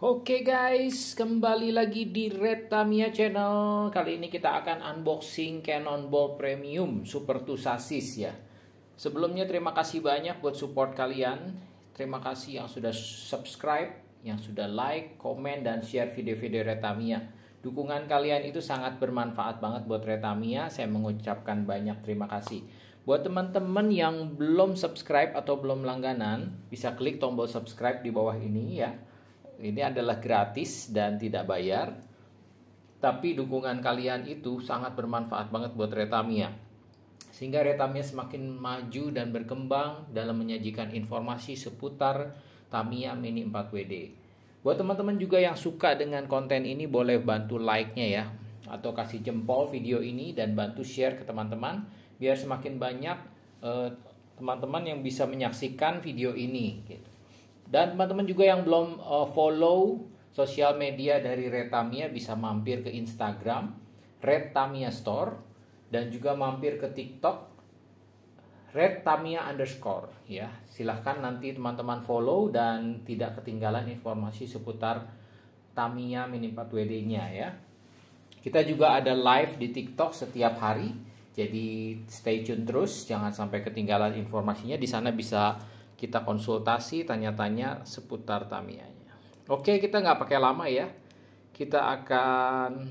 Oke guys, kembali lagi di Retamia Channel. Kali ini kita akan unboxing Canon Ball Premium Super Tusasis ya. Sebelumnya terima kasih banyak buat support kalian. Terima kasih yang sudah subscribe, yang sudah like, komen, dan share video-video Retamia. Dukungan kalian itu sangat bermanfaat banget buat Retamia. Saya mengucapkan banyak terima kasih. Buat teman-teman yang belum subscribe atau belum langganan, bisa klik tombol subscribe di bawah ini ya ini adalah gratis dan tidak bayar. Tapi dukungan kalian itu sangat bermanfaat banget buat Retamia. Sehingga Retamia semakin maju dan berkembang dalam menyajikan informasi seputar Tamia Mini 4WD. Buat teman-teman juga yang suka dengan konten ini boleh bantu like-nya ya atau kasih jempol video ini dan bantu share ke teman-teman biar semakin banyak eh, teman-teman eh, yang bisa menyaksikan video ini gitu. Dan teman-teman juga yang belum uh, follow sosial media dari Retamia bisa mampir ke Instagram Retamia Store dan juga mampir ke TikTok Retamia underscore ya. Silahkan nanti teman-teman follow dan tidak ketinggalan informasi seputar Tamia Mini 4WD-nya ya. Kita juga ada live di TikTok setiap hari. Jadi stay tune terus, jangan sampai ketinggalan informasinya. Di sana bisa kita konsultasi tanya-tanya seputar Tamianya. Oke, kita nggak pakai lama ya. Kita akan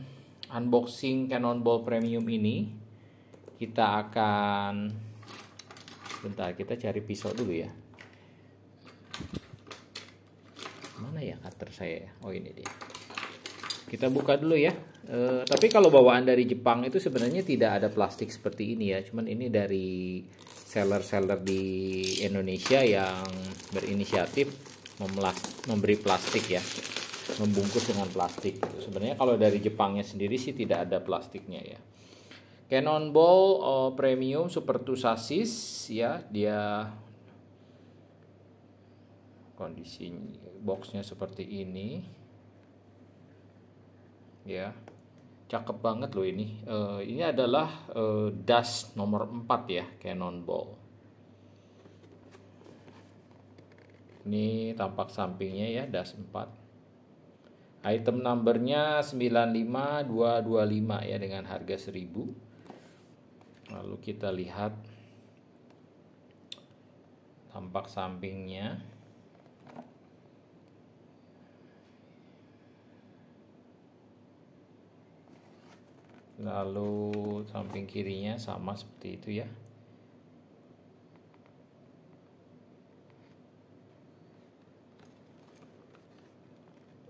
unboxing Cannonball Premium ini. Kita akan bentar kita cari pisau dulu ya. Mana ya cutter saya? Ya? Oh ini dia. Kita buka dulu ya. E, tapi kalau bawaan dari Jepang itu sebenarnya tidak ada plastik seperti ini ya. Cuman ini dari seller-seller di Indonesia yang berinisiatif memberi plastik ya membungkus dengan plastik sebenarnya kalau dari Jepangnya sendiri sih tidak ada plastiknya ya Cannonball oh, eh, Premium Super Tusasis Sasis ya dia kondisi boxnya seperti ini ya cakep banget loh ini uh, ini adalah uh, das nomor 4 ya cannonball ini tampak sampingnya ya das 4 item numbernya 95225 ya dengan harga 1000 lalu kita lihat tampak sampingnya lalu samping kirinya sama seperti itu ya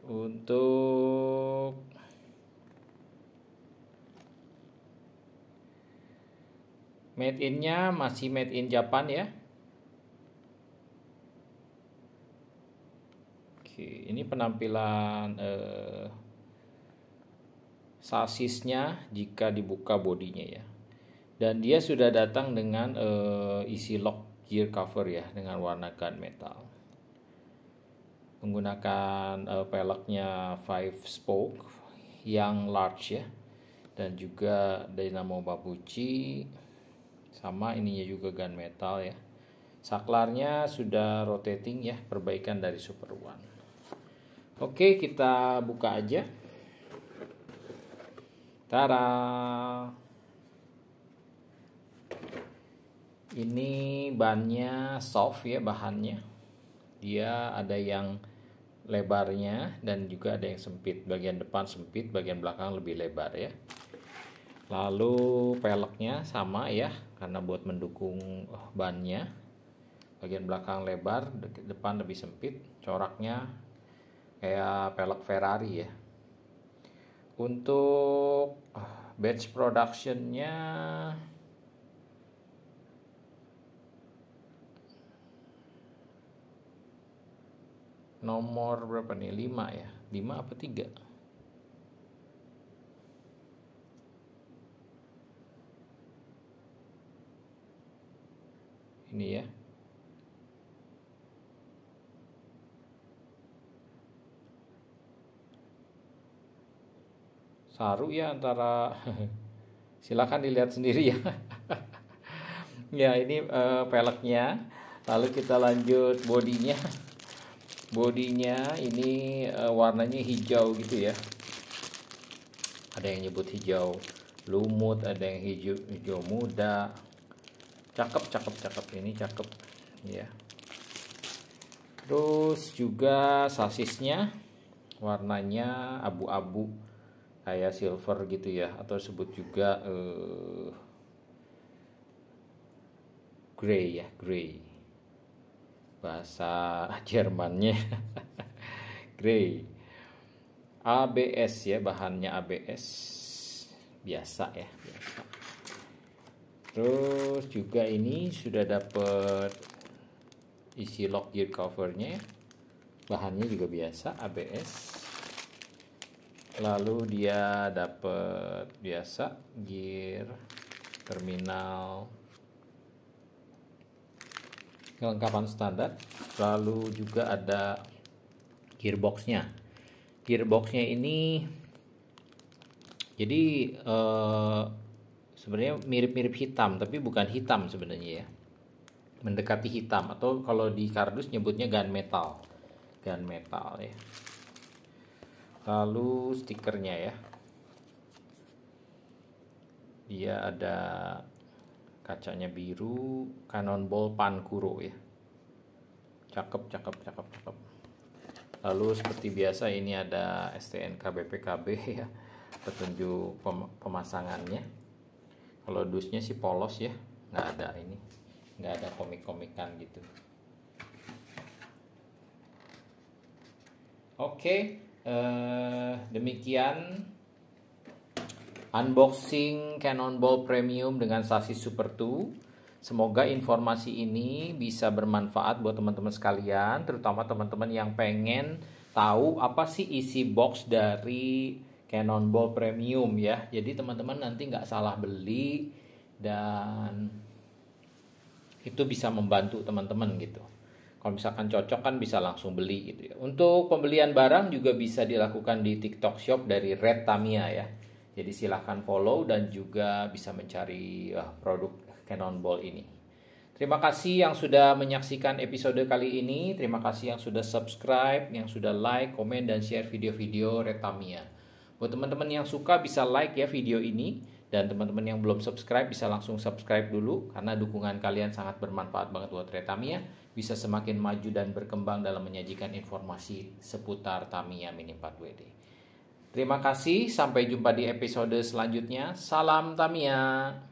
untuk made in nya masih made in Japan ya oke ini penampilan eh, sasisnya jika dibuka bodinya ya. Dan dia sudah datang dengan uh, isi lock gear cover ya dengan warna gun metal. Menggunakan uh, peleknya 5 spoke yang large ya dan juga dynamo babuchi sama ininya juga gun metal ya. Saklarnya sudah rotating ya, perbaikan dari Super One. Oke, kita buka aja. Tada. Ini bannya soft ya bahannya. Dia ada yang lebarnya dan juga ada yang sempit. Bagian depan sempit, bagian belakang lebih lebar ya. Lalu peleknya sama ya karena buat mendukung eh, bannya. Bagian belakang lebar, depan lebih sempit. Coraknya kayak pelek Ferrari ya untuk ah, batch productionnya nomor berapa nih 5 ya 5 apa 3 ini ya saru ya antara silakan dilihat sendiri ya ya ini uh, peleknya lalu kita lanjut bodinya bodinya ini uh, warnanya hijau gitu ya ada yang nyebut hijau lumut ada yang hijau hijau muda cakep cakep cakep ini cakep ya terus juga sasisnya warnanya abu-abu kayak silver gitu ya atau sebut juga uh, grey ya gray bahasa Jermannya gray ABS ya bahannya ABS biasa ya biasa terus juga ini sudah dapat isi lock gear covernya ya. bahannya juga biasa ABS lalu dia dapat biasa gear terminal kelengkapan standar lalu juga ada gearboxnya gearboxnya ini jadi eh, sebenarnya mirip-mirip hitam tapi bukan hitam sebenarnya ya mendekati hitam atau kalau di kardus nyebutnya gunmetal gunmetal ya lalu stikernya ya dia ada kacanya biru cannonball pankuro ya cakep cakep cakep cakep lalu seperti biasa ini ada STNK BPKB ya petunjuk pemasangannya kalau dusnya sih polos ya nggak ada ini nggak ada komik-komikan gitu oke okay eh, demikian unboxing Canon Ball Premium dengan sasis Super 2. Semoga informasi ini bisa bermanfaat buat teman-teman sekalian, terutama teman-teman yang pengen tahu apa sih isi box dari Canon Ball Premium ya. Jadi teman-teman nanti nggak salah beli dan itu bisa membantu teman-teman gitu. Kalau misalkan cocok kan bisa langsung beli gitu ya. Untuk pembelian barang juga bisa dilakukan di TikTok Shop dari Red tamia ya. Jadi silahkan follow dan juga bisa mencari eh, produk Cannonball ini. Terima kasih yang sudah menyaksikan episode kali ini. Terima kasih yang sudah subscribe, yang sudah like, komen, dan share video-video Retamia. Buat teman-teman yang suka bisa like ya video ini dan teman-teman yang belum subscribe bisa langsung subscribe dulu karena dukungan kalian sangat bermanfaat banget buat Retamia bisa semakin maju dan berkembang dalam menyajikan informasi seputar Tamia Mini 4WD. Terima kasih, sampai jumpa di episode selanjutnya. Salam Tamia.